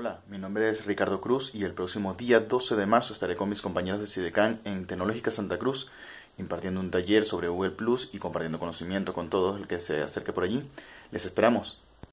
Hola, mi nombre es Ricardo Cruz y el próximo día 12 de marzo estaré con mis compañeros de Sidecan en Tecnológica Santa Cruz impartiendo un taller sobre Google Plus y compartiendo conocimiento con todos el que se acerque por allí. Les esperamos.